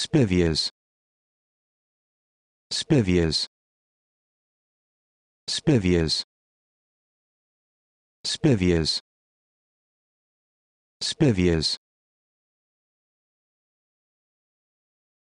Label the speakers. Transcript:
Speaker 1: Spivias. Spivias. Spivias. Spivias. Spivias.